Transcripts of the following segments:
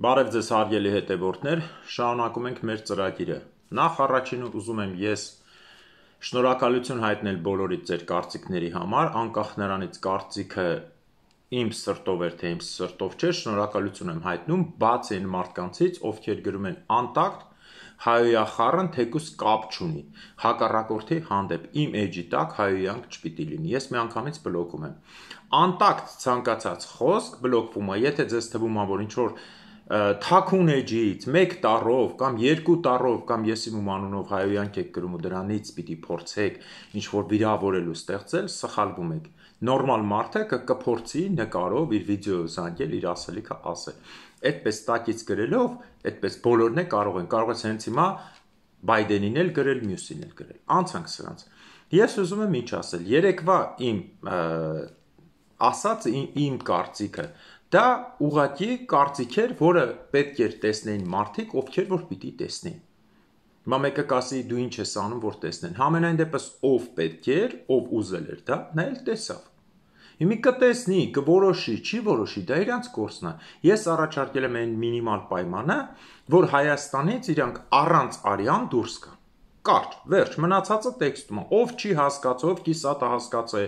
Բարև Ձեզ հարգելի հետևորդներ, շարունակում ենք մեր ծրագիրը։ Նախ առաջինը ուզում եմ ես շնորհակալություն հայտնել բոլորիդ ձեր կարծիքների համար, անկախ նրանից կարծիքը իմ սրտով էր, թե իմ սրտով չէ, շնորհակալություն եմ հայտնում բաց այն մարդկանցից, ովքեր գրում են անտակտ հայոյախառն թեկուս կապ չունի։ Հակառակորդի հանդեպ իմ էջի տակ հայոյանք չպիտի լինի։ Ես միանգամից բլոկում եմ։ Անտակտ ցանկացած խոսք բլոկվում է, եթե ձեզ թվում է, որ ինչ որ թաքուն էջից մեկ տարով կամ երկու տարով կամ եսիմում անունով հայոյանք եք գրում ու դրանից պիտի փորձեք ինչ որ վիրավորելու ստեղծել, սխալվում եք։ Նորմալ մարդը կկփորձի նկարով իր վիդեոյով զանգել իր ասելիքը ասել։ Այդպես տակից գրելով, այդպես բոլորն է կարող են, կարող է հենց հիմա Բայդենին էլ գրել, մյուսին էլ գրել։ Անցանք սրանց։ Ես ուզում եմ ինչ ասել։ Երեկվա իմ ասած իմ կարծիքը, իմ Դա ուղակի կարծիք էր, որը պետք էր տեսնեին մարդիկ, ովքեր որ պիտի տեսնեին։ Հիմա մեկը կասի դու ինչ ես անում, որ տեսնեն։ Համենայն դեպս ով պետք էր, ով ուզել էր դա, նա էլ տեսավ։ Հիմի կտեսնի, կորոշի, չի որոշի, դա իրանց գործն է։ Ես առաջարկել եմ այն մինիմալ պայմանը, որ Հայաստանից իրանք առանց արյան դուրս գան։ Կարճ, վերջ, մնացածը տեքստում է։ Ով չի հասկացել, ով կիսատը հասկացել,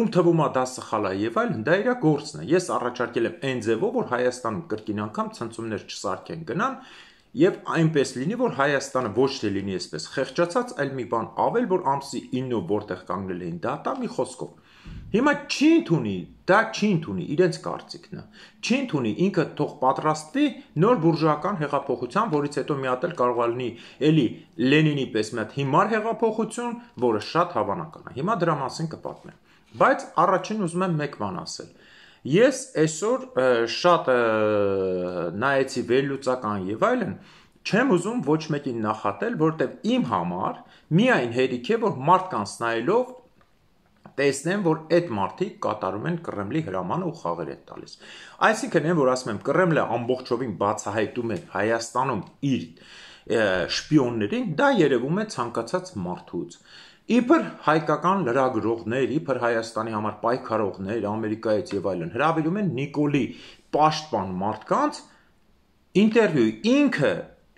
ում թվում է դա սխալ է եւ այլն, դա իր գործն է։ Ես առաջարկել եմ այն ձևով, որ Հայաստանում կրկին անգամ ցնցումներ չսարքեն գնան եւ այնպես լինի, որ Հայաստանը ոչ թե լինի այսպես խեղճացած, այլ մի բան ավել, որ ամսի 9-ով որտեղ կանգնել էին դատա մի խոսքով։ Հիմա չի ընդունի, դա չի ընդունի, իրենց կարծիքն է։ Չի ընդունի, ինքը թող պատրաստվի նոր բուրժուական հեղափոխության, որից հետո մի հատ էլ կարող է լինի էլի Լենինի պես մի հատ հիմար հեղափոխություն, որը շատ հավանական է։ Հիմա դրա մասին կպատմեմ։ Բայց առաջին ուզում եմ մեկ բան ասել։ Ես այսօր շատ նայեցի վերլուծական եւ այլն, չեմ ուզում ոչ մեկին նախատել, որովհետեւ իմ համար միայն հերիք է, որ մարդկանց նայելով տեսնեն, որ այդ մարդիկ կատարում են Կրեմլի հրամանը ու խաղեր են տալիս։ Այսինքն են, որ ասում եմ, Կրեմլը ամբողջովին բացահայտում է Հայաստանում իր շպիոններին, դա երևում է ցանկացած մարդուց։ Իբր հայկական լրագրողներ, իբր Հայաստանի համար պայքարողներ, Ամերիկայից եւ այլն հրավիրում են Նիկոլի պաշտպան մարդկանց ինտերվյու։ Ինքը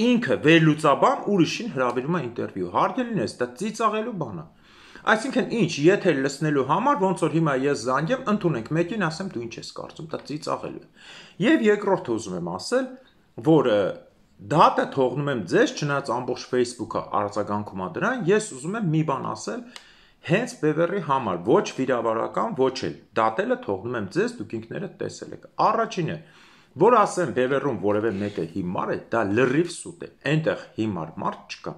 ինքը վերլուծաբան ուրիշին հրավիրում է ինտերվյու։ Հարգելին է, դա ծիծաղելու բան է։ Այսինքն ինչ, եթե լսնելու համար ոնց որ հիմա ես զանգեմ, ընդունենք մեկին, ասեմ դու ինչ ես կարծում, դա ծիծաղելու է։ Եվ երկրորդը ուզում եմ ասել, որ դատը թողնում եմ ձեզ, չնայած ամբողջ Facebook-ը արձագանքում է դրան, ես ուզում եմ մի բան ասել, հենց Beverly համար ոչ վիրավորական, ոչ էլ դատելը թողնում եմ ձեզ, դուք ինքներդ տեսել եք։ Առաջինը, որ ասեմ Beverly-ում որևէ մեկը հիմար է, դա լրիվ սուտ է։ Այնտեղ հիմար մարդ չկա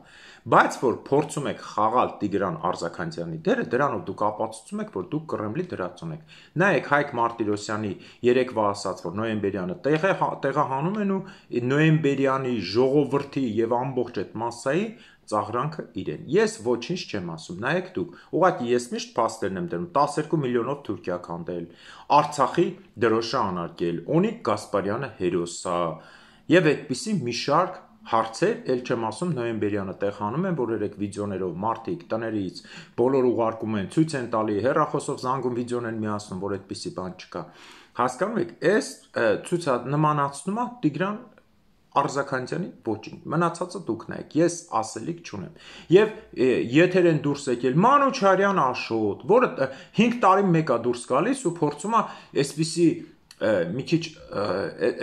բայց որ փորձում եք խաղալ Տիգրան Արզականցյանի դերը, դրանով դուք ապացուցում եք, որ դուք Կրեմլի դրացուն եք։ Նայեք Հայկ Մարտիրոսյանի երեկվա ասած, որ նոեմբերյանը տեղը հա, տեղահանում են ու նոեմբերյանի ժողովրդի եւ ամբողջ այդ massայի ծաղրանքը իրեն։ Ես ոչինչ չեմ ասում։ Նայեք դուք, ուղղակի ես միշտ փաստերն եմ դնում 12 միլիոնով Թուրքիա քանդել, Արցախի դրոշը անարգել, Օնիկ Գասպարյանը հերոս է։ Եվ այդպիսի մի շարք հարցեր, ել չեմ ասում նոյեմբերյանը տեղանում են, որ երեք վիդեոներով մարտիկ տներից բոլոր ուղարկում են, ցույց են տալի, հեռախոսով զանգում վիդեոներ միացնում, որ այդպիսի բան չկա։ Հասկանում եք, այս ցույցը նմանացնում է Տիգրան Արզականյանի ոչինչ։ Մնացածը դուք նայեք, ես ասելիք չունեմ։ Եվ եթեր են դուրս եկել Մանուչարյան Աշոտ, որը 5 տարի մեկ է դուրս գալիս ու փորձում է այսպիսի մի քիչ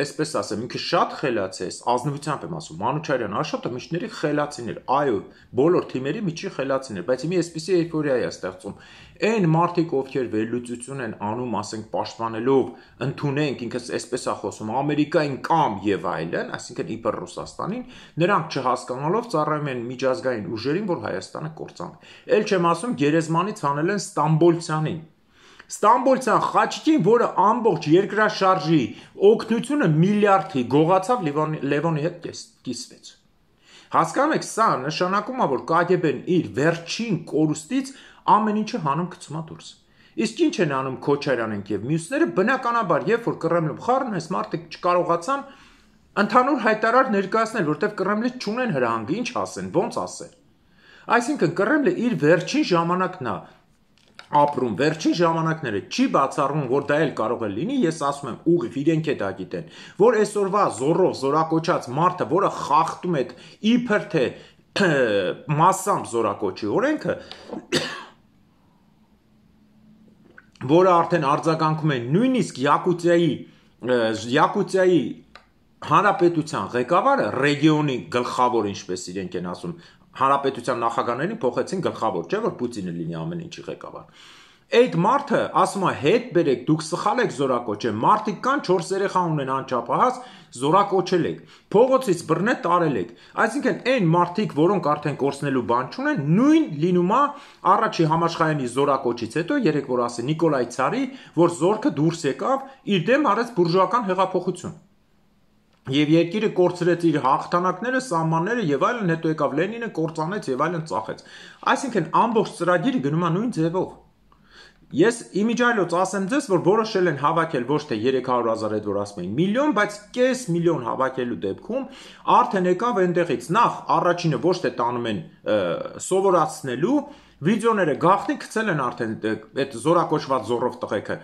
այսպես ասեմ, ինքը շատ խելաց է, ազնվությամբ եմ ասում, Մանուչարյան Աշոտը միջների խելացիներ, այո, բոլոր թիմերի միջի խելացիներ, բայց մի էսպիսի էйֆորիա է ստեղծում։ Այն մարդիկ, ովքեր վերլուծություն են անում, ասենք, պաշտպանելով, ընդունենք ինքս էսպես է խոսում, Ամերիկային կամ եւ այլն, այսինքն իբր Ռուսաստանին, նրանք չհասկանալով ծառայում են միջազգային ուժերին, որ Հայաստանը կործան։ Էլ չեմ ասում, գերեզմանից հանել են Ստամբոլցյանին Ստամբուլցյան Խաչիկին, որը ամբողջ երկրաշարժի օգնությունը միլիարդի գողացավ Լևոնի հետ կիսվեց։ Հասկանեք, սա նշանակում է, որ ԿԳԲ-ն իր վերջին կորուստից ամեն ինչը հանում գցում է դուրս։ Իսկ ինչ են անում Քոչարյանն եւ մյուսները, բնականաբար, երբ որ Կրեմլում խառն այս մարդիկ չկարողացան ընդհանուր հայտարար ներկայացնել, որտեվ Կրեմլը չունեն հրահանգ, ինչ ասեն, ոնց ասեն։ Այսինքն Կրեմլը իր վերջին ժամանակն է ապրում վերջի ժամանակները չի բացառվում որ դա էլ կարող է լինի ես ասում եմ ուղիղ իրենք է դա գիտեն որ այսօրվա զորով զորակոչած մարդը որը խախտում է իբր թե massամբ զորակոչի օրենքը որը արդեն արձագանքում է նույնիսկ Յակուտիայի Յակուտիայի հանրապետության ղեկավարը ռեգիոնի գլխավոր ինչպես իրենք են ասում հանրապետության նախագահներին փոխեցին գլխավոր, չէ՞ որ Պուտինը լինի ամեն ինչի ղեկավար։ Այդ մարդը ասում է հետ բերեք, դուք սխալ եք զորակոչել։ Մարդիկ կան 4 երեխա ունեն անչափահաս, զորակոչել եք։ Փողոցից բռնե տարել եք։ Այսինքն այն մարդիկ, որոնք արդեն կորցնելու բան չունեն, նույն լինում է առաջի համաշխարհային զորակոչից հետո, երեք որ ասի Նիկոլայ Ցարի, որ զորքը դուրս եկավ, իր դեմ արեց բուրժուական հեղափոխություն։ Եվ երկիրը կորցրեց իր հաղթանակները, սահմանները եւ այլն, հետո եկավ Լենինը, կործանեց եւ այլն ծախեց։ Այսինքն ամբողջ ծրագիրը գնում է նույն ձևով։ Ես իմիջայլոց ասեմ ձեզ, որ որոշել են հավաքել ոչ թե 300.000 այդ որ ասում էին, միլիոն, բայց կես միլիոն հավաքելու դեպքում արդեն եկավ այնտեղից նախ առաջինը ոչ թե տանում են սովորացնելու, վիդեոները գախնի գցել են արդեն այդ զորակոչված զորով տղեկը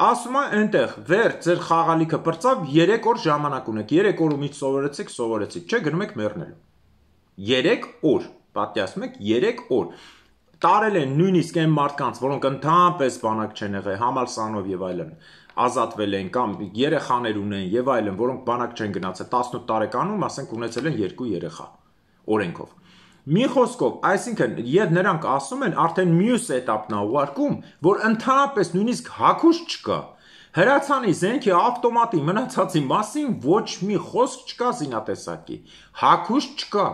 Ասում է այնտեղ վեր ձեր խաղալիքը պրծավ 3 օր ժամանակ ունեք։ 3 օրում ինչ սովորեցիք, սովորեցիք, չէ գնում եք մեռնելու։ 3 օր, պատկերացնում եք 3 օր։ Տարել են նույնիսկ այն մարդկանց, որոնք ընդհանրապես բանակ չեն եղել, համալսանով եւ այլն, ազատվել են կամ երեխաներ ունեն եւ այլն, որոնք բանակ չեն գնացել 18 տարեկանում, ասենք ունեցել են 2 երեխա օրենքով։ Մի խոսքով, այսինքն, եւ նրանք ասում են արդեն մյուս этаպն է ուղարկում, որ ընդհանրապես նույնիսկ հակուշ չկա։ Հրացանի զենքի ավտոմատի մնացածի մասին ոչ մի խոսք չկա զինատեսակի։ Հակուշ չկա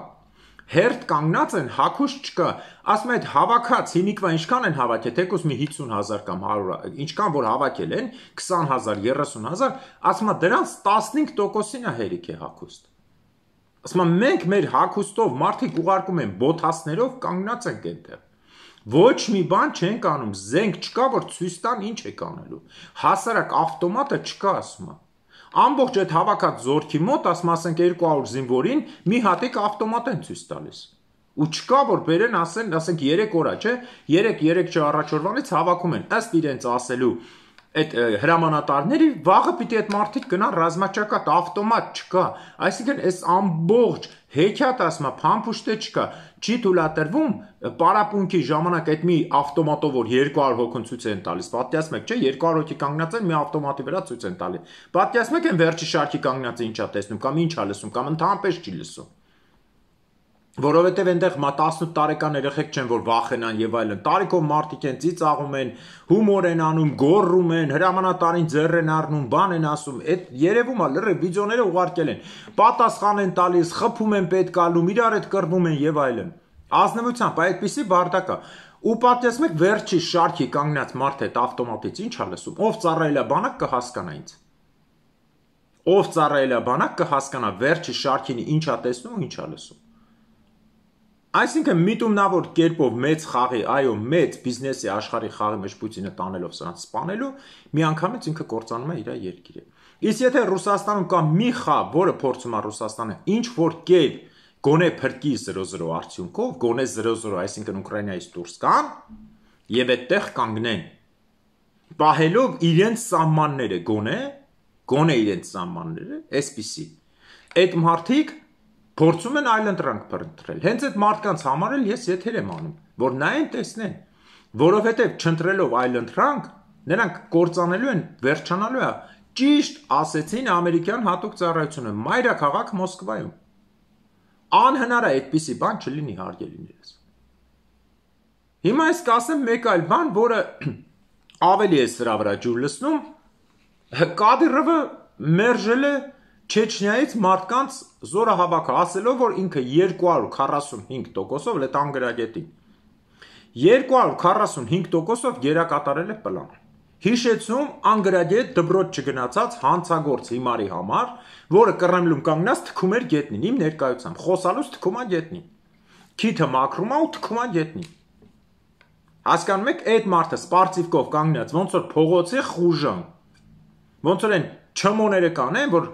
հերթ կանգնած են, հակուշ չկա։ Ասում են հավաքած հիմիկվա ինչքան են հավաքել, թեկուս մի 50000 կամ 100, ինչքան որ հավաքել են, 20000, 30000, ասում է դրանց 15%-ին է հերիք է հակուստ։ Ասում եմ մենք մեր հակոստով մարդիկ ուղարկում են բոթասներով կանգնած ենք այնտեղ։ Ոչ մի բան չենք անում, զենք չկա, որ ցույց տան ինչ է կանելու։ Հասարակ ավտոմատը չկա, ասում եմ։ Ամբողջ այդ հավաքած զորքի մոտ, ասում ասենք 200 զինվորին, մի հատիկ ավտոմատ են ցույց տալիս։ Ու չկա որ բերեն ասեն, ասենք 3 օրա, չէ՞, 3 3 չի առաջորդանից հավաքում են ըստ իրենց ասելու այդ հրամանատարները վաղը պիտի այդ մարդիկ գնան ռազմաճակատ, ավտոմատ չկա։ Այսինքն այս ամբողջ հեքիաթասմա փամփուշտը չկա։ Չի թույլատրվում պարապունքի ժամանակ այդ մի ավտոմատով որ 200 հոգուն ցույց են տալիս։ Պատկերացնում եք, չէ՞, 200 հոգի կանգնած են մի ավտոմատի վրա ցույց են տալիս։ Պատկերացնում եք այն վերջի շարքի կանգնածը ինչա տեսնում կամ ինչա լսում կամ ընդհանրապես չի լսում։ Որովհետև այնտեղ մա 18 տարեկան երեխեք չեն, որ վախենան եւ այլն։ Տարիքով մարդիկ են ծիծաղում են, հումոր են անում, գոռում են, հրամանատարին ձեռ են առնում, բան են ասում։ Այդ երևում է լրի վիդեոները ուղարկել են։ Պատասխան են տալիս, խփում են պետք ալում, իրար հետ կռվում են եւ այլն։ Ազնվությամբ այդպիսի բարդակա ու պատեսմեք վերջի շարքի կանգնած մարդ հետ ավտոմատից ի՞նչ է լսում։ Ով ծառայելա բանակ կհասկանա ինձ։ Ով ծառայելա բանակ կհասկանա վերջի շարքին ի՞նչ է տեսնում ու ի՞նչ է լսում։ Այսինքն միտումնավոր կերպով մեծ խաղի, այո, մեծ բիզնեսի աշխարհի խաղի մեջ Պուտինը տանելով սրանց սպանելու, միանգամից ինքը կործանում է իր երկիրը։ Իսկ եթե Ռուսաստանում կա մի խաղ, որը փորձում է Ռուսաստանը ինչ որ կերպ գոնե փրկի 0-0 արդյունքով, գոնե 0-0, այսինքն Ուկրաինայից դուրս կան եւ այդտեղ կանգնեն։ Պահելով իրենց սահմանները գոնե, գոնե իրենց սահմանները, այսպիսի։ Այդ մարդիկ Փորձում են այլ ընտրանք փնտրել։ Հենց այդ մարդկանց համար էլ ես եթեր եմ անում, որ նայեն, տեսնեն, որովհետև չընտրելով այլ ընտրանք, նրանք կործանելու են, վերջանալու է։ Ճիշտ ասեցին ամերիկյան հատուկ ծառայությունը՝ մայրաքաղաք Մոսկվայում։ Անհնար է այդպիսի բան չլինի հարգելիներս։ Հիմա ես կասեմ մեկ այլ բան, որը ավելի է սրա վրա ջուր լցնում։ Կադիրովը մերժել է Չեչնիայից մարդկանց զորահավաքը, ասելով որ ինքը 245%-ով լետանգրագետի 245%-ով գերակատարել է պլանը։ Հիշեցում անգրագետ դբրոտ չգնացած հանցագործ հիմարի համար, որը Կռեմլում կանգնած թքում էր գետնին իմ ներկայությամբ, խոսալուց թքում է գետնին։ Քիթը մաքրում է ու թքում է գետնին։ Հասկանում եք, այդ մարդը սպարծիվկով կանգնած, ոնց որ փողոցի խուժը։ Ոնց որ են չմոները կանեն, որ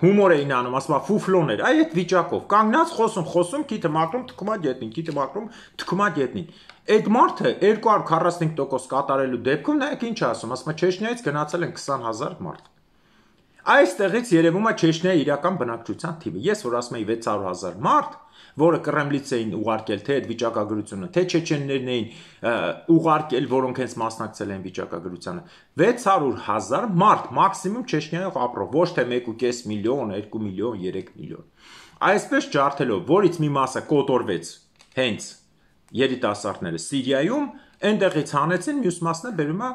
հումոր էին անում, ասում է ֆուֆլոներ, այ այդ վիճակով կանգնած խոսում, խոսում, քիթը մակրում, թքումա դետնին, քիթը մակրում, թքումա դետնին։ Այդ մարդը 245% կատարելու դեպքում նայեք ինչ ասում, ասում է Չեչնիայից գնացել են 20000 մարդ։ Այստեղից երևում է Չեչնիայի իրական բնակչության թիվը։ Ես որ ասում եի 600.000 մարդ, որը Կրեմլից էին ուղարկել թե այդ վիճակագրությունը, թե չեչեններն էին ուղարկել, որոնք հենց մասնակցել են վիճակագրությանը։ 600.000 մարդ մաքսիմում Չեչնիայով ապրող, ոչ թե 1.5 միլիոն, 2 միլիոն, 3 միլիոն։ Այսպես ջարդելով, որից մի մասը կոտորվեց հենց երիտասարդները Սիրիայում, այնտեղից հանեցին, մյուս մասն է բերում է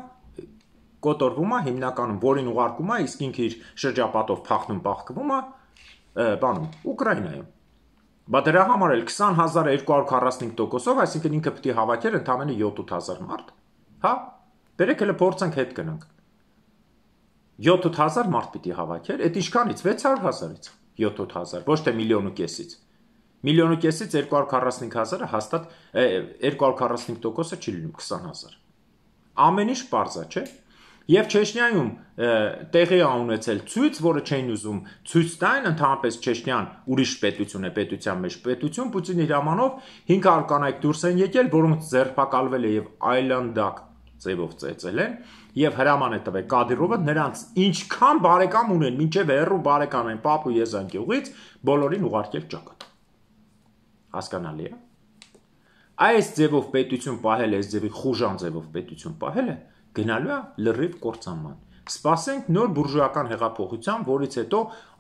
կոտորվում է հիմնականում, որին ուղարկում է, իսկ ինքը իր շրջապատով փախնում պահկվում է բանում Ուկրաինայում։ Բա դրա համար էլ 20245%-ով, այսինքն ինքը պիտի հավաքեր ընդամենը 7-8000 մարդ, հա? Բերեք հələ փորձենք հետ գնանք։ 7-8000 մարդ պիտի հավաքեր, այդ ինչքանից 600.000-ից 7-8000, ոչ թե միլիոն ու կեսից։ Միլիոն ու կեսից 245000-ը հաստատ 245%-ը չի լինում 20000։ Ամեն ինչ parza, չէ՞։ Եվ Չեչնիայում տեղի է ունեցել ցույց, որը չեն ուզում ցույց տան, ընդհանրապես Չեչնիան ուրիշ պետություն է, պետության մեջ պետություն, Պուտինի հրամանով 500 կանայք դուրս են եկել, որոնք ձերբակալվել է եւ այլանդակ ձևով ծեծել են եւ հրաման է տվել Կադիրովը նրանց ինչքան բարեկամ ունեն, մինչեւ հերրու բարեկամ են Պապու Եզանկի ուղից բոլորին ուղարկել ճակատ։ Հասկանալի է։ Այս ձևով պետություն պահել, այս ձևի խուժան ձևով պետություն պահելը գնալու է լրիվ կործանման։ Սպասենք նոր բուրժուական հեղափոխության, որից հետո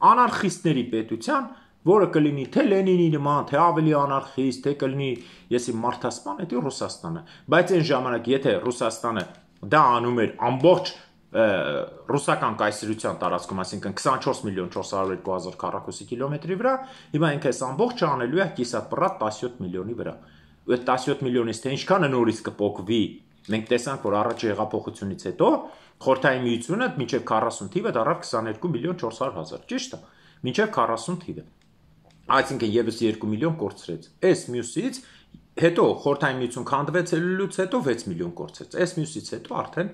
անարխիստների պետության, որը կլինի թե Լենինի նման, թե ավելի անարխիստ, թե կլինի եսի մարդասպան, դա Ռուսաստանը։ Բայց այն ժամանակ, եթե Ռուսաստանը դա անում էր ամբողջ ռուսական կայսրության տարածքում, այսինքն 24 միլիոն 402000 քառակուսի կիլոմետրի վրա, հիմա ինքը այս ամբողջը անելու է կիսապռատ 17 միլիոնի վրա։ Այդ 17 միլիոնից թե ինչքանը նորից կփոկվի Մենք տեսանք, որ առաջի հեղափոխությունից հետո խորթային միությունը մինչև 40 թիվը դարավ 22 միլիոն 400 հազար, ճիշտ է։ Մինչև 40 թիվը։ Այսինքն եւս 2 միլիոն կորցրեց։ Այս մյուսից հետո խորթային միություն քանդվեց լուց հետո 6 միլիոն կորցրեց։ Այս մյուսից հետո արդեն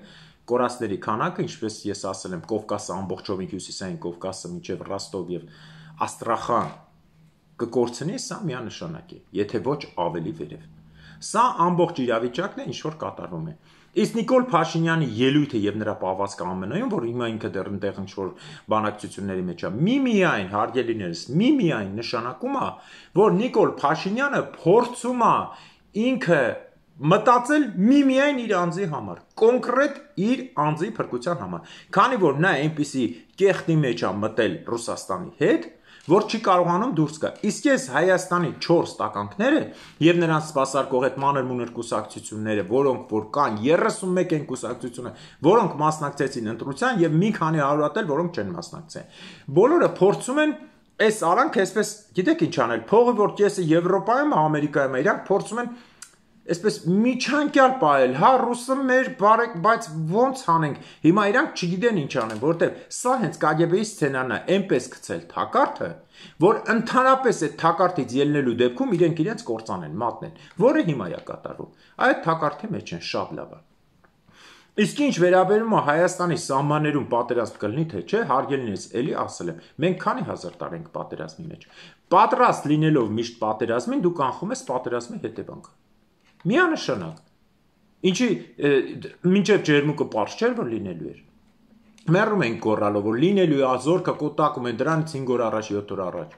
կորածների քանակը, ինչպես ես ասել եմ, Կովկասը ամբողջովին հյուսիսային Կովկասը մինչև Ռաստով եւ Աստրախան կկորցնի, սա միանշանակ է, եթե ոչ ավելի վերև։ Սա ամբողջ իրավիճակն է, ինչ որ կատարվում է։ Իսկ Նիկոլ Փաշինյանի ելույթը եւ նրա պահվածքը ամենայնիվ, որ հիմա ինքը դեռ ընդեղ ինչ որ բանակցությունների մեջ է, միմիայն հարգելիներս, միմիայն նշանակում է, որ Նիկոլ Փաշինյանը փորձում է ինքը մտածել միմիայն իր անձի համար, կոնկրետ իր անձի փրկության համար։ Քանի որ նա այնպիսի կեղտի մեջ է մտել Ռուսաստանի հետ, որ չի կարողանում դուրս գա։ Իսկ ես Հայաստանի 4 տականքները եւ նրանց սпасարկող այդ մանր մուներ կուսակցությունները, որոնք որ կան 31 են կուսակցությունը, որոնք մասնակցեցին ընտրության եւ մի քանի հարյուրատ էլ որոնք չեն մասնակցել։ Բոլորը փորձում են այս արանք այսպես, գիտեք ինչ անել, փողը որ կեսը Եվրոպայում, Ամերիկայում է, իրանք փորձում են այսպես միջանկյալ պահել, հա, ռուսը մեր բարեք, բայց ո՞նց անենք։ Հիմա իրանք չգիտեն ինչ անեն, որտեվ սա հենց KGB-ի սցենարն է, այնպես գցել թակարդը, որ ընդհանրապես այդ թակարդից ելնելու դեպքում իրենք իրենց կործանեն, մատնեն, որը հիմա է կատարվում։ Այդ թակարդի մեջ են շատ լավը։ Իսկ ինչ վերաբերում է Հայաստանի սահմաններում պատերազմ կլինի թե չէ, հարգելինս էլի ասել եմ, մենք քանի հազար տարի ենք պատերազմի մեջ։ Պատրաստ լինելով միշտ պատերազմին դու կանխում ես պատերազմի հետևանքը միանշանակ։ Ինչի մինչև ջերմուկը པարզ չէր որ լինելու էր։ Մեռում են կորալով, որ լինելու է ազորկը կոտակում են դրանից 5 օր առաջ, 7 օր առաջ։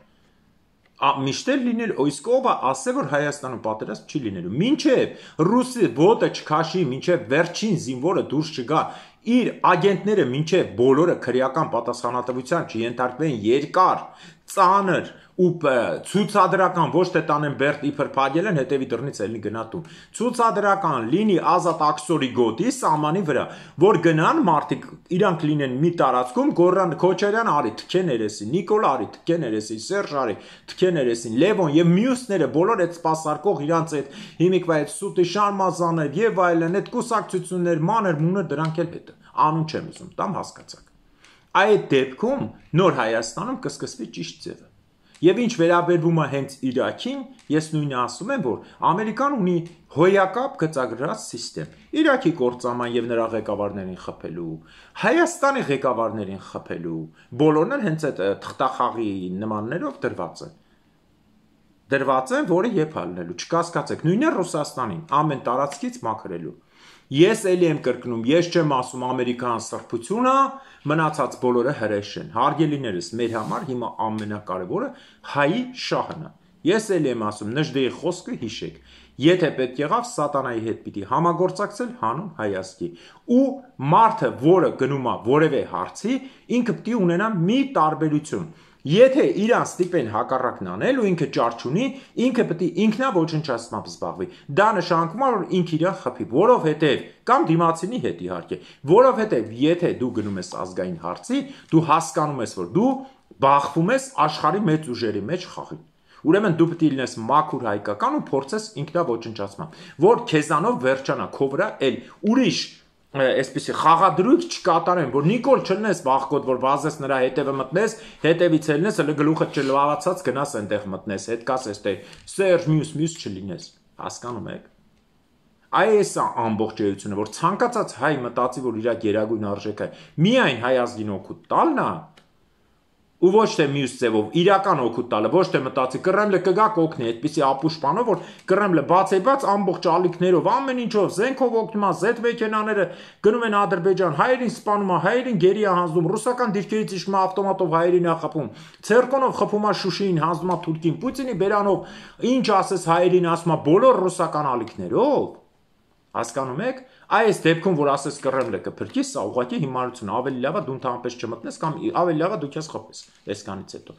Ա միշտ էլ լինել Օիսկովը ասել որ Հայաստանում պատերազմ չի լինելու։ Մինչև ռուսի ոտը չքաշի, մինչև վերջին զինվորը դուրս չգա, իր ագենտները մինչև բոլորը քրեական պատասխանատվության չենթարկվեն երկար ծանր ու ցուցադրական ոչ թե տանեն Բերտ իբր փակել են հետևի դռնից ելի գնա տուն ցուցադրական լինի ազատ աքսորի գոտի սամանի վրա որ գնան մարդիկ իրանք լինեն մի տարածքում գորան քոչարյան արի թքեն երեսին նիկոլ արի թքեն երեսին սերժ արի թքեն երեսին լևոն եւ մյուսները բոլոր այդ սպասարկող իրանց այդ հիմիկվա այդ սուտի շարմազաներ եւ այլն այդ կուսակցություններ մանր մունը դրանք էլ հետը անուն չեմ ուզում տամ հասկացաք Այդ դեպքում նոր Հայաստանում կսկսվի ճիշտ ձևը։ Եվ ինչ վերաբերվում է հենց Իրաքին, ես նույնը ասում եմ, որ Ամերիկան ունի հոյակապ գծագրած սիստեմ՝ Իրաքի կործաման և նրա ղեկավարներին խփելու, Հայաստանի ղեկավարներին խփելու, բոլորն էլ հենց այդ թղթախաղի նմաններով դրված են։ Դրված են, որը եփ ալնելու, չկասկածեք, նույնը Ռուսաստանին ամեն տարածքից մաքրելու։ Ես էլի եմ կրկնում, ես չեմ ասում ամերիկան սրբություն է, մնացած բոլորը հրեշ են։ Հարգելիներս, մեր համար հիմա ամենակարևորը հայի շահն է։ Ես էլի եմ ասում, Նժդեի խոսքը հիշեք։ Եթե պետք եղավ սատանայի հետ պիտի համագործակցել հանուն Հայաստի։ Ու մարդը, որը գնում է որևէ հարցի, ինքը պիտի ունենա մի տարբերություն Եթե իրան ստիպեն հակառակն անել ու ինքը ճարճ ունի, ինքը պետք է ինքնա ոչնչացմամբ զբաղվի։ Դա նշանակում է, որ ինքը իրան խփի, որովհետև կամ դիմացինի հետ իհարկե, որովհետև եթե դու գնում ես ազգային հարցի, դու հասկանում ես, որ դու բախվում ես աշխարհի մեծ ուժերի մեջ խաղին։ Ուրեմն դու պետք է լինես մաքուր հայկական ու փորձես ինքնա ոչնչացման, որ քեզանով վերջանա, քո վրա էլ ուրիշ այսպեսի խաղադրույք չկատարեն, որ Նիկոլ չլնես բախկոտ, որ վազես նրա հետևը մտնես, հետևից ելնես, հələ գլուխը չլավացած գնաս այնտեղ մտնես, հետ կաս էստե Սերժ մյուս մյուս չլինես։ Հասկանում եք։ Այս է ամբողջ էությունը, որ ցանկացած հայ մտածի, որ իր գերագույն արժեքը միայն հայ ազգին օգուտ տալն է, ու ոչ թե մյուս ձևով իրական օգուտ տալը, ոչ թե մտածի Կրեմլը կգա կօգնի, այդպիսի ապուշպանով, որ Կրեմլը բացեբաց ամբողջ ալիքներով, ամեն ինչով զենքով օգնում է, Z մեքենաները գնում են Ադրբեջան, հայերին սպանում է, հայերին գերի է հանձնում, ռուսական դիրքերից իջնում է ավտոմատով հայերին է խփում, ցերկոնով խփում է Շուշիին, հանձնում է Թուրքին, Պուտինի բերանով, ինչ ասես հայերին ասում է բոլոր ռուսական ալիքներով։ Հասկանում եք, Այս դեպքում, որ ասես կռևլը կփրկի, սա ուղղակի հիմարություն, ավելի լավ է դու ընդհանրապես չմտնես կամ ավելի լավ է դու քեզ խփես այսքանից հետո։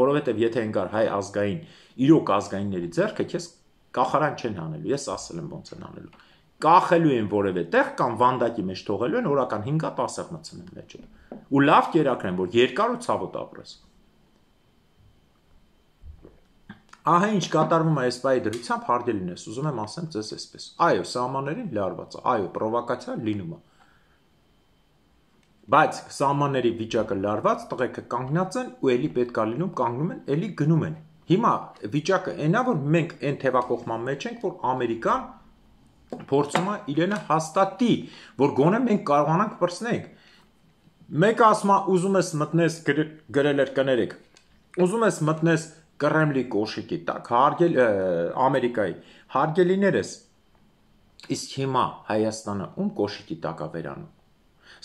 Որովհետև եթե ընկար հայ ազգային, իրոք ազգայինների ձեռքը քեզ կախարան չեն հանելու, ես ասել եմ ոնց են անելու։ Կախելու են որևէ տեղ կամ վանդակի մեջ թողելու են, օրական 5-ը 10-ը մցնեն մեջը։ Ու լավ կերակրեն, որ երկար ու ցավոտ ապրես։ Ահա ինչ կատարվում է SPY-ի դրությամբ, հարգելին ես, ուզում եմ ասեմ ձեզ այսպես։ Այո, սահմաններին լարված է, այո, պրովոկացիա լինում է։ Բայց սահմանների վիճակը լարված, տղեկը կանգնած են ու էլի պետքա լինում կանգնում են, էլի գնում են։ Հիմա վիճակը այնա, որ մենք այն թևակողման մեջ ենք, որ Ամերիկան փորձում է իրենը հաստատի, որ գոնե մենք կարողանանք բրցնենք։ Մեկը ասում է, ուզում ես մտնես գրել էր կներեք։ Ուզում ես մտնես Կրեմլի կոշիկի տակ հարգել Ամերիկայի հարգելիներես իսկ հիմա Հայաստանը ում կոշիկի տակ է վերանում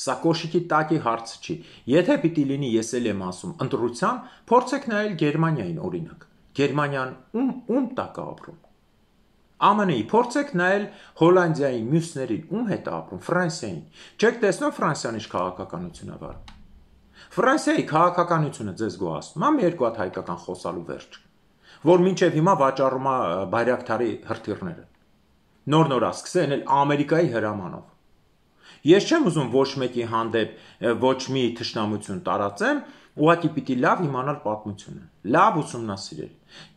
սա կոշիկի տակի հարց չի եթե պիտի լինի ես էլ եմ ասում ընտրության փորձեք նայել Գերմանիային օրինակ Գերմանիան ում ում տակ է ապրում ԱՄՆ-ի փորձեք նայել Հոլանդիայի մյուսներին ում հետ ապրում Ֆրանսիային չեք տեսնում Ֆրանսիան ինչ քաղաքականություն է վարում Ֆրանսիայի քաղաքականությունը ձեզ գոհացնում է մեր երկու հատ հայկական խոսալու վերջ, որ մինչև հիմա վաճառում է բայրակթարի հրթիռները։ Նոր-նորա սկսեն էլ Ամերիկայի հրամանով։ Ես չեմ ուզում ոչ մեկի հանդեպ ոչ մի թշնամություն տարածեմ, ուղղակի պիտի լավ իմանալ պատմությունը, լավ ուսումնասիրել։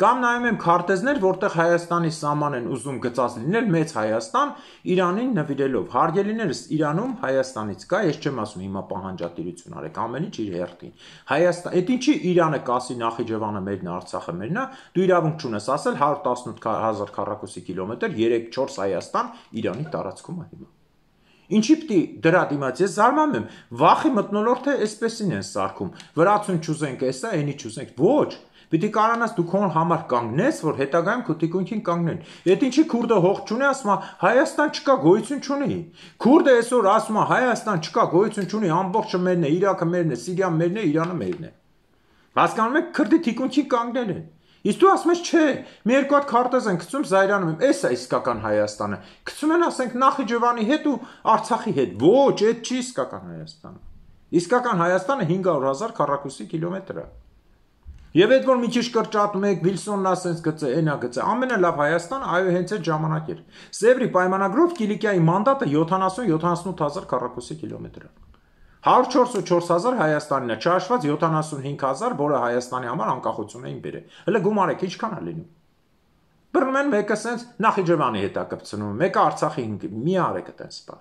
Կամ նայում եմ քարտեզներ, որտեղ Հայաստանի սահման են ուզում գծած լինել մեծ Հայաստան Իրանին նվիրելով։ Հարգելիներս, Իրանում Հայաստանից կա, ես չեմ ասում հիմա պահանջատիրություն արեք, ամեն ինչ իր հերթին։ Հայաստան, այդ ինչի Իրանը կասի Նախիջևանը մերն Արցախը մերնա, դու իրավունք չունես ասել 118000 քառակուսի կիլոմետր 3-4 Հայաստան Իրանի տարածքում է հիմա։ Ինչի պիտի դրա դիմաց ես զարմանում եմ, վախի մտնոլորտը էսպեսին են սարքում։ Վրացուն չուզենք էսա, այնի չուզենք։ Ոչ, պիտի կարանաս դու քոն համար կանգնես, որ հետագայում քո տիկունքին կանգնեն։ Եթե ինչի քուրդը հող չունի, ասում է Հայաստան չկա, գոյություն չունի։ Քուրդը այսօր ասում է Հայաստան չկա, գոյություն չունի, ամբողջը մերն է, Իրաքը մերն է, Սիրիան մերն է, Իրանը մերն է։ Հասկանում եք, քրդի տիկունքին կանգնել են։ Իսկ դու ասում ես, չէ, մի երկու հատ քարտեզ են գցում, զայրանում եմ, էս է իսկական Հայաստանը։ Գցում են, ասենք, Նախիջևանի հետ ու Արցախի հետ։ Ոչ, այդ չի իսկական Հայաստանը։ Իսկական Հայաստանը 500.000 քառակուսի կիլոմետր է։ Եվ այդ որ մի քիչ կրճատում եք Վիլսոնն ասենց գծե, այնա գծե, ամենալավ Հայաստանը այո հենց այդ ժամանակ էր։ Սևրի պայմանագրով Կիլիկիայի մանդատը 70-78000 քառակուսի կիլոմետր է։ 104 ու 4000 Հայաստանին է, չհաշված 75000, որը Հայաստանի համար անկախություն էին բերել։ Հələ գումարեք, ինչքան է լինում։ Բռնում են մեկը սենց Նախիջևանի հետ է կպցնում, մեկը Արցախի, մի արեք այդպես բա։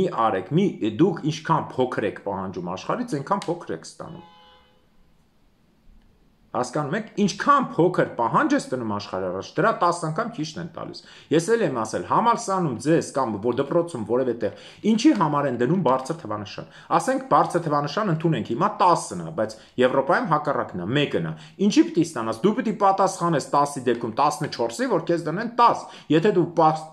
Մի արեք, մի դուք ինչքան փոքր եք պահանջում աշխարից, այնքան փոքր եք ստանում։ Հասկանում եք, ինչքան փոքր պահանջ ես տնում աշխարհի առաջ, դրա 10 անգամ քիչն են տալիս։ Ես էլ եմ ասել, համալսանում ձեզ կամ որ դպրոցում որևէ տեղ, ինչի համար են դնում բարձր թվանշան։ Ասենք բարձր թվանշան ընդունենք հիմա 10-ն է, բայց Եվրոպայում հակառակն է, 1-ն է։ Ինչի պիտի ստանաս։ Դու պիտի պատասխանես 10-ի դեպքում 14-ի, որ քեզ դնեն 10։ Եթե դու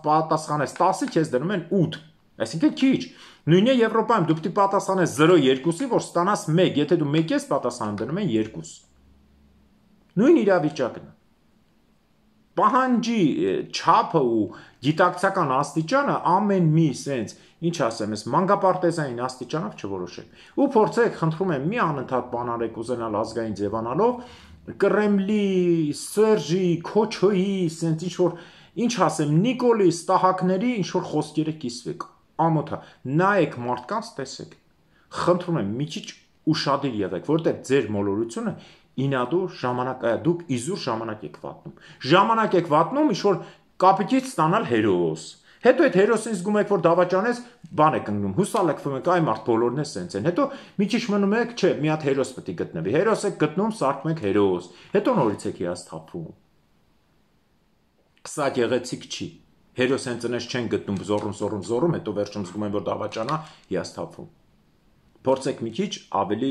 պատասխանես 10-ի, քեզ դնում են 8։ Այսինքն քիչ։ Նույնը Եվրոպայում դու պիտի պատասխանես 0.2-ի, որ ստանաս 1։ Եթե դու 1 ես պատասխանում, դնում են 2 նույն իրավիճակն է։ Պահանջի չափը ու գիտակցական աստիճանը ամեն մի սենց, ինչ ասեմ, ես մանկապարտեզային աստիճանով չորոշեք։ Ու փորձեք, խնդրում եմ, մի անընդհատ բանալեք ուզենալ ազգային ձևանալով Կրեմլի, Սերժի, Քոչոյի, սենց ինչ որ ինչ ասեմ, Նիկոլի Ստահակների ինչ որ խոսքերը կիսվեք։ Ամոթա, նայեք մարդկանց, տեսեք։ Խնդրում եմ, մի քիչ ուշադիր եղեք, որտեղ ձեր մոլորությունը ինադու ժամանակ դուք իզուր ժամանակ եք վատնում։ Ժամանակ եք վատնում ինչ որ կապիկից ստանալ հերոս։ Հետո այդ հերոսին զգում եք, որ դավաճանես, բան է կննում, հուսալ եք, ֆում եք, այ մարդ բոլորն է սենց են։ Հետո մի քիչ մնում եք, չէ, մի հատ հերոս պետք է գտնվի։ Հերոս եք գտնում, սարքում եք հերոս։ Հետո նորից եք հիասթափում։ Սա գեղեցիկ չի։ Հերոս հենց այնպես չեն գտնում, զորում, զորում, զորում, հետո վերջում զգում են, որ դավաճանա, հիասթափում։ Փորձեք մի քիչ ավելի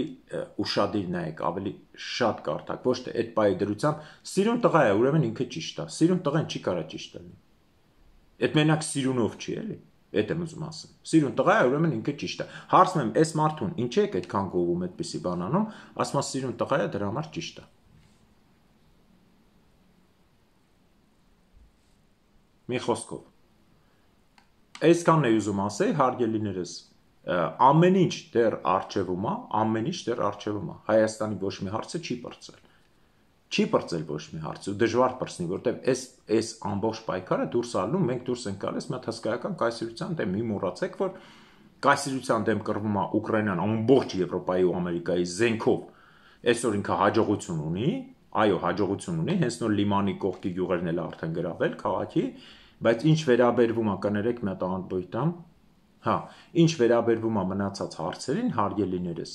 ուրشادիր նայեք, ավելի շատ կարդակ, ոչ թե այդ բայ դրությամբ սիրուն տղա է, ուրեմն ինքը ճիշտ է։ Սիրուն տղան չի կարա ճիշտ լինի։ Այդ մենակ սիրունով չի, էլի։ Էդ եմ ուզում ասեմ։ Սիրուն տղա է, ուրեմն ինքը ճիշտ է։ Հարցնեմ, այս մարդուն ինչի է այդքան գողում այդպիսի բան անում, ասում է սիրուն տղա է, դրա համար ճիշտ է։ Մի խոսքով։ Այսքանն էի ուզում ասել, հարգելիներս, ամեն ինչ դեռ արժևում է, ամեն ինչ դեռ արժևում է։ Հայաստանի ոչ մի հարցը չի բրծել։ Չի բրծել ոչ մի հարց ու դժվար բրծնի, որովհետև այս այս ամբողջ պայքարը դուրս ալնում, մենք դուրս ենք գալիս մի հատ հսկայական կայսրության դեմ։ Մի մոռացեք, որ կայսրության դեմ կռվում է Ուկրաինան ամբողջ Եվրոպայի ու Ամերիկայի զենքով։ Այսօր ինքը հաջողություն ունի, այո, հաջողություն ունի, հենց նոր լիմանի կողքի գյուղերն էլ արդեն գրավել քաղաքի, բայց ինչ վերաբերվում է կներեք մի հատ անբույտամ Հա, ինչ վերաբերվում է մնացած հարցերին, հարգելիներս,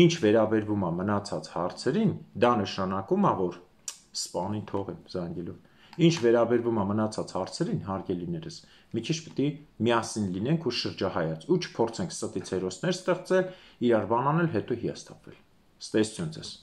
ինչ վերաբերվում է մնացած հարցերին, դա նշանակում է, որ սպանի թողեմ զանգելով։ Ինչ վերաբերվում է մնացած հարցերին, հարգելիներս, մի քիչ պիտի միասին լինենք ու շրջահայաց, ու չփորձենք ստից հերոսներ ստեղծել, իրար բանանել, հետո հիաստապվել։ Ստեսություն ձեզ։